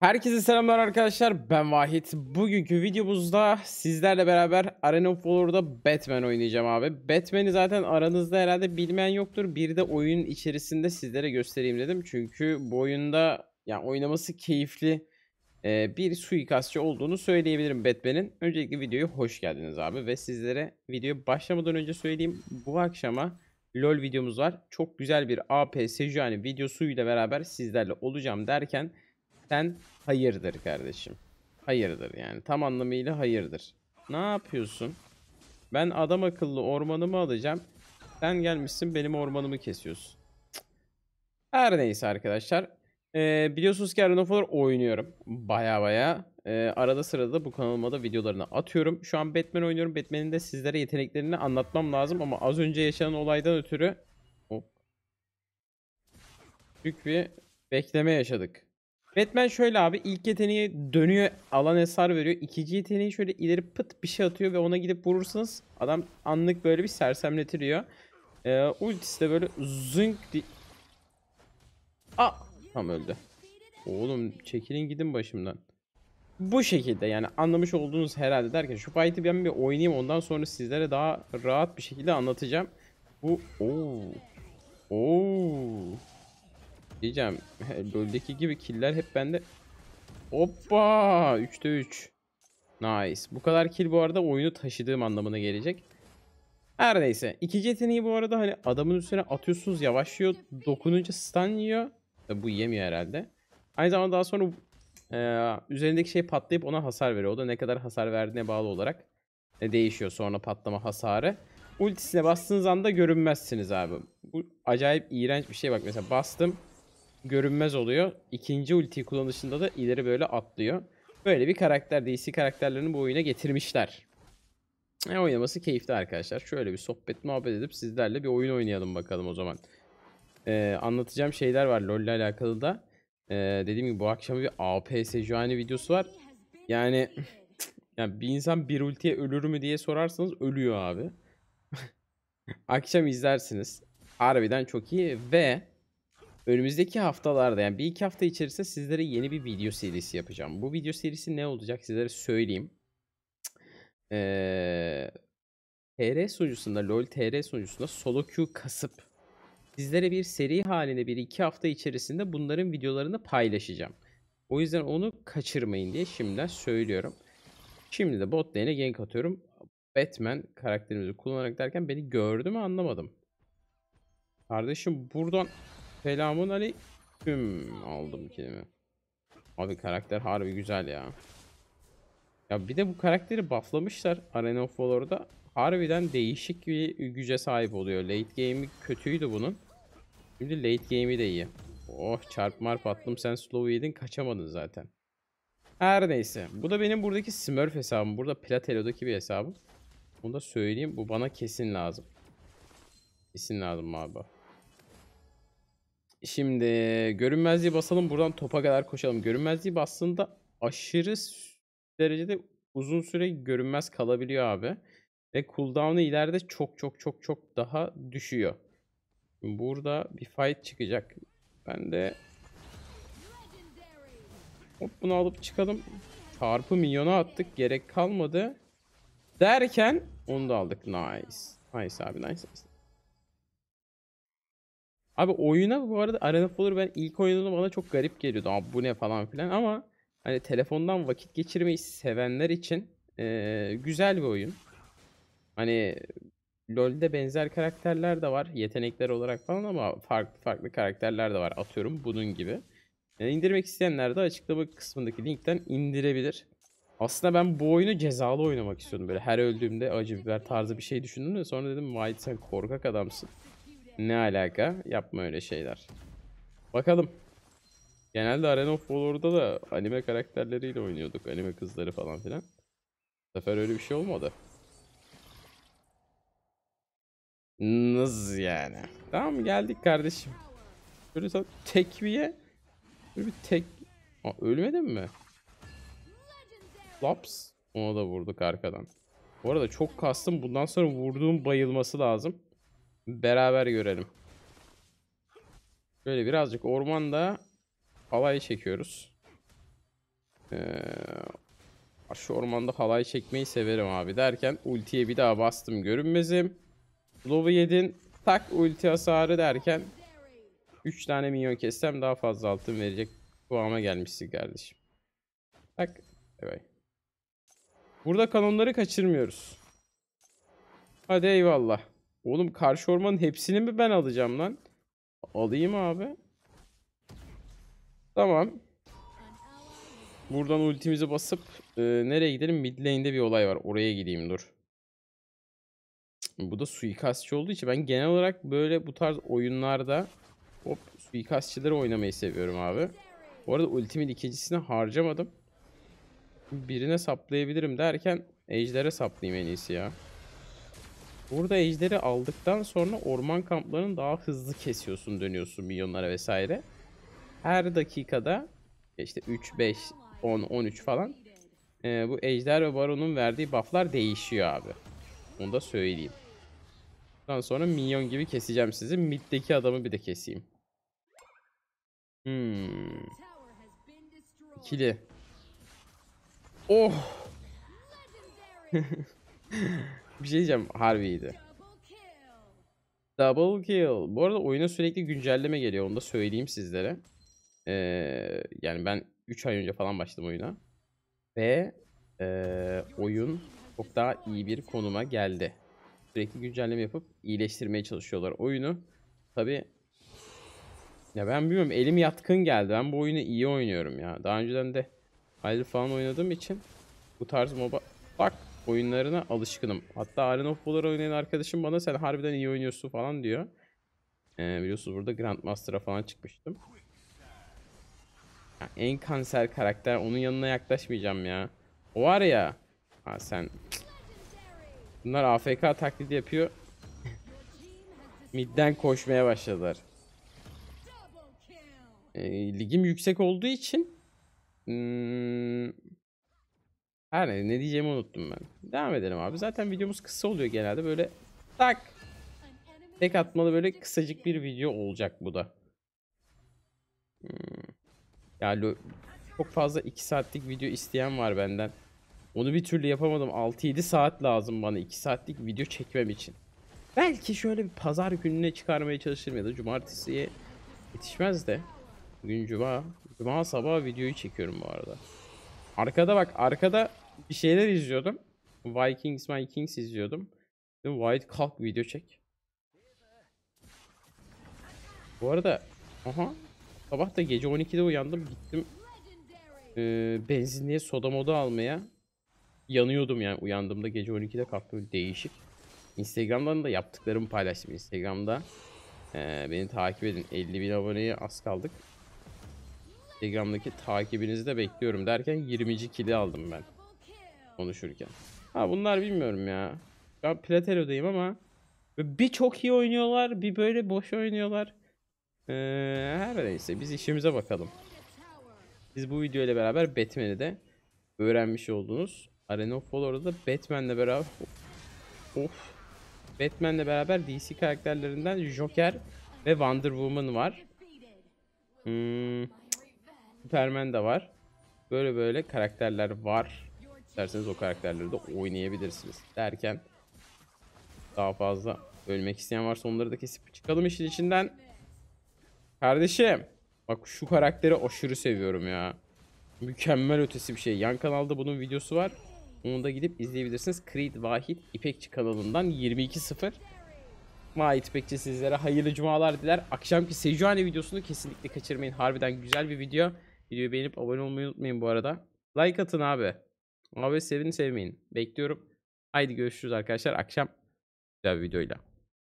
Herkese selamlar arkadaşlar ben Vahit. Bugünkü videomuzda sizlerle beraber Arena of War'da Batman oynayacağım abi. Batman'i zaten aranızda herhalde bilmeyen yoktur. Bir de oyun içerisinde sizlere göstereyim dedim. Çünkü bu oyunda yani oynaması keyifli e, bir suikastçı olduğunu söyleyebilirim Batman'in. Öncelikle videoya hoş geldiniz abi ve sizlere video başlamadan önce söyleyeyim. Bu akşama LoL videomuz var. Çok güzel bir AP yani videosuyla beraber sizlerle olacağım derken sen hayırdır kardeşim. Hayırdır yani. Tam anlamıyla hayırdır. Ne yapıyorsun? Ben adam akıllı ormanımı alacağım. Sen gelmişsin benim ormanımı kesiyorsun. Her neyse arkadaşlar. Ee, biliyorsunuz ki Iron of oynuyorum. Baya baya. Ee, arada sırada bu kanalıma da videolarını atıyorum. Şu an Batman oynuyorum. Batman'in de sizlere yeteneklerini anlatmam lazım. Ama az önce yaşanan olaydan ötürü... Hop. Büyük bir bekleme yaşadık. Batman şöyle abi ilk yeteneği dönüyor alan hasar veriyor. İkinci yeteneği şöyle ileri pıt bir şey atıyor ve ona gidip vurursanız adam anlık böyle bir sersemletiliyor. Ee, ultisi de böyle zınk di... Aa! Tam öldü. Oğlum çekilin gidin başımdan. Bu şekilde yani anlamış olduğunuz herhalde derken şu fight'i ben bir oynayayım ondan sonra sizlere daha rahat bir şekilde anlatacağım. Bu ooo. Ooo. Diyeceğim. LoL'deki gibi killer hep bende. Hoppa! 3'te 3. Nice. Bu kadar kill bu arada oyunu taşıdığım anlamına gelecek. Her neyse. İkinci yeteneği bu arada hani adamın üstüne atıyorsunuz yavaşlıyor. Dokununca stun yiyor. E, bu yemiyor herhalde. Aynı zamanda daha sonra e, üzerindeki şey patlayıp ona hasar veriyor. O da ne kadar hasar verdiğine bağlı olarak e, değişiyor sonra patlama hasarı. Ultisine bastığınız anda görünmezsiniz abi. Bu acayip iğrenç bir şey. Bak mesela bastım görünmez oluyor. İkinci ulti kullanışında da ileri böyle atlıyor. Böyle bir karakter DC karakterlerini bu oyuna getirmişler. E, oynaması keyifli arkadaşlar. Şöyle bir sohbet muhabbet edip sizlerle bir oyun oynayalım bakalım o zaman. Ee, anlatacağım şeyler var LoL ile alakalı da. Ee, dediğim gibi bu akşam bir APS Juani videosu var. Yani, yani bir insan bir ultiye ölür mü diye sorarsanız ölüyor abi. akşam izlersiniz. Harbiden çok iyi ve Önümüzdeki haftalarda yani bir iki hafta içerisinde sizlere yeni bir video serisi yapacağım. Bu video serisi ne olacak sizlere söyleyeyim. Ee, TR sunucusunda, LoL TR sunucusunda solo queue kasıp sizlere bir seri halinde bir iki hafta içerisinde bunların videolarını paylaşacağım. O yüzden onu kaçırmayın diye şimdiden söylüyorum. Şimdi de bot lane'e gank atıyorum. Batman karakterimizi kullanarak derken beni gördü mü anlamadım. Kardeşim buradan Selamun aleyküm aldım kelime. Abi karakter harbi güzel ya. Ya bir de bu karakteri bufflamışlar Arena of Valor'da. Harbiden değişik bir güce sahip oluyor. Late game'i kötüydü bunun. Şimdi late game'i de iyi. Oh çarpmar patlım sen slow yedin kaçamadın zaten. Her neyse. Bu da benim buradaki Smurf hesabım. Burada Platelo'daki bir hesabım. Bunu da söyleyeyim. Bu bana kesin lazım. Kesin lazım abi. Şimdi görünmezliği basalım. Buradan topa kadar koşalım. Görünmezliği bastığında aşırı derecede uzun süre görünmez kalabiliyor abi. Ve cooldown'u ileride çok çok çok çok daha düşüyor. Burada bir fight çıkacak. Ben de Hop bunu alıp çıkalım. Çarpı milyona attık. Gerek kalmadı. Derken onu da aldık. Nice. Nice abi nice. Abi oyuna bu arada Arena of ben ilk oynadığımda bana çok garip geliyordu. Abi bu ne falan filan ama hani telefondan vakit geçirmeyi sevenler için e, güzel bir oyun. Hani LoL'de benzer karakterler de var yetenekler olarak falan ama farklı farklı karakterler de var atıyorum bunun gibi. Yani indirmek isteyenler de açıklama kısmındaki linkten indirebilir. Aslında ben bu oyunu cezalı oynamak istiyordum. Böyle her öldüğümde acı biber tarzı bir şey düşündüm de sonra dedim Vay sen korkak adamsın. Ne alaka? Yapma öyle şeyler. Bakalım. Genelde Arena of Valor'da da anime karakterleriyle oynuyorduk. Anime kızları falan filan. Bu sefer öyle bir şey olmadı. Nız yani. Tamam geldik kardeşim. Şöyle sana tekviye. Böyle bir tek... Aa, ölmedin mi? Laps. Ona da vurduk arkadan. Bu arada çok kastım. Bundan sonra vurduğum bayılması lazım beraber görelim. Böyle birazcık ormanda halay çekiyoruz. Ee, şu ormanda halay çekmeyi severim abi derken ultiye bir daha bastım görünmezim. Lova yedin tak ulti hasarı derken 3 tane minyon kessem daha fazla altın verecek kıvama gelmişsin kardeşim. Tak. Evet. Burada kanonları kaçırmıyoruz. Hadi eyvallah. Oğlum karşı ormanın hepsini mi ben alacağım lan? Alayım abi. Tamam. Buradan ultimizi basıp e, nereye gidelim? Mid lane'de bir olay var. Oraya gideyim dur. Bu da suikastçı olduğu için ben genel olarak böyle bu tarz oyunlarda hop suikastçıları oynamayı seviyorum abi. Bu arada ultimin ikincisini harcamadım. Birine saplayabilirim derken Ejder'e saplayayım en iyisi ya. Burada ejderi aldıktan sonra orman kamplarını daha hızlı kesiyorsun dönüyorsun milyonlara vesaire. Her dakikada işte 3, 5, 10, 13 falan e, bu ejder ve baronun verdiği bufflar değişiyor abi. Onu da söyleyeyim. Bundan sonra milyon gibi keseceğim sizi. Middeki adamı bir de keseyim. Hmm. İkili. Oh. Bir şey diyeceğim harbiydi. Double kill. Bu arada oyuna sürekli güncelleme geliyor. Onu da söyleyeyim sizlere. Ee, yani ben 3 ay önce falan başladım oyuna. Ve e, oyun çok daha iyi bir konuma geldi. Sürekli güncelleme yapıp iyileştirmeye çalışıyorlar oyunu. Tabi ya ben bilmiyorum elim yatkın geldi. Ben bu oyunu iyi oynuyorum ya. Daha önceden de Halil falan oynadığım için bu tarz moba... Bak oyunlarına alışkınım. Hatta Arena of Valor oynayan arkadaşım bana sen harbiden iyi oynuyorsun falan diyor. Ee, biliyorsunuz burada Grandmaster'a falan çıkmıştım. Ya, en kanser karakter. Onun yanına yaklaşmayacağım ya. O var ya. Ha sen. Bunlar AFK taklidi yapıyor. Midden koşmaya başladılar. E, ligim yüksek olduğu için hmm, her ne, ne diyeceğimi unuttum ben. Devam edelim abi. Zaten videomuz kısa oluyor genelde. Böyle tak. Tek atmalı böyle kısacık bir video olacak bu da. Hmm. Yani çok fazla 2 saatlik video isteyen var benden. Onu bir türlü yapamadım. 6-7 saat lazım bana 2 saatlik video çekmem için. Belki şöyle bir pazar gününe çıkarmaya çalışırım ya da cumartesiye yetişmez de. Bugün cuma. Cuma sabah videoyu çekiyorum bu arada. Arkada bak arkada bir şeyler izliyordum. Vikings, Vikings izliyordum. Dedim White kalk video çek. Bu arada aha sabah da gece 12'de uyandım gittim e, benzinliğe soda moda almaya yanıyordum yani uyandığımda gece 12'de kalktım değişik. Instagram'dan da yaptıklarımı paylaştım Instagram'da. E, beni takip edin 50 bin aboneye az kaldık. Instagram'daki takibinizi de bekliyorum derken 20. kili aldım ben konuşurken. Ha bunlar bilmiyorum ya. Ben Platelo'dayım ama bir çok iyi oynuyorlar, bir böyle boş oynuyorlar. Ee, her neyse biz işimize bakalım. Biz bu video ile beraber Batman'i de öğrenmiş oldunuz. Arena of Valor'da da Batman'le beraber Of. Batman'le beraber DC karakterlerinden Joker ve Wonder Woman var. Hmm. Superman de var. Böyle böyle karakterler var isterseniz o karakterleri de oynayabilirsiniz. Derken daha fazla ölmek isteyen varsa onları da kesip çıkalım işin içinden. Kardeşim. Bak şu karakteri aşırı seviyorum ya. Mükemmel ötesi bir şey. Yan kanalda bunun videosu var. Onu da gidip izleyebilirsiniz. Creed Vahit İpekçi kanalından 22.0. Vahit İpekçi sizlere hayırlı cumalar diler. Akşamki Sejuani videosunu kesinlikle kaçırmayın. Harbiden güzel bir video. Videoyu beğenip abone olmayı unutmayın bu arada. Like atın abi. Abi sevin sevmeyin. Bekliyorum. Haydi görüşürüz arkadaşlar. Akşam güzel bir videoyla.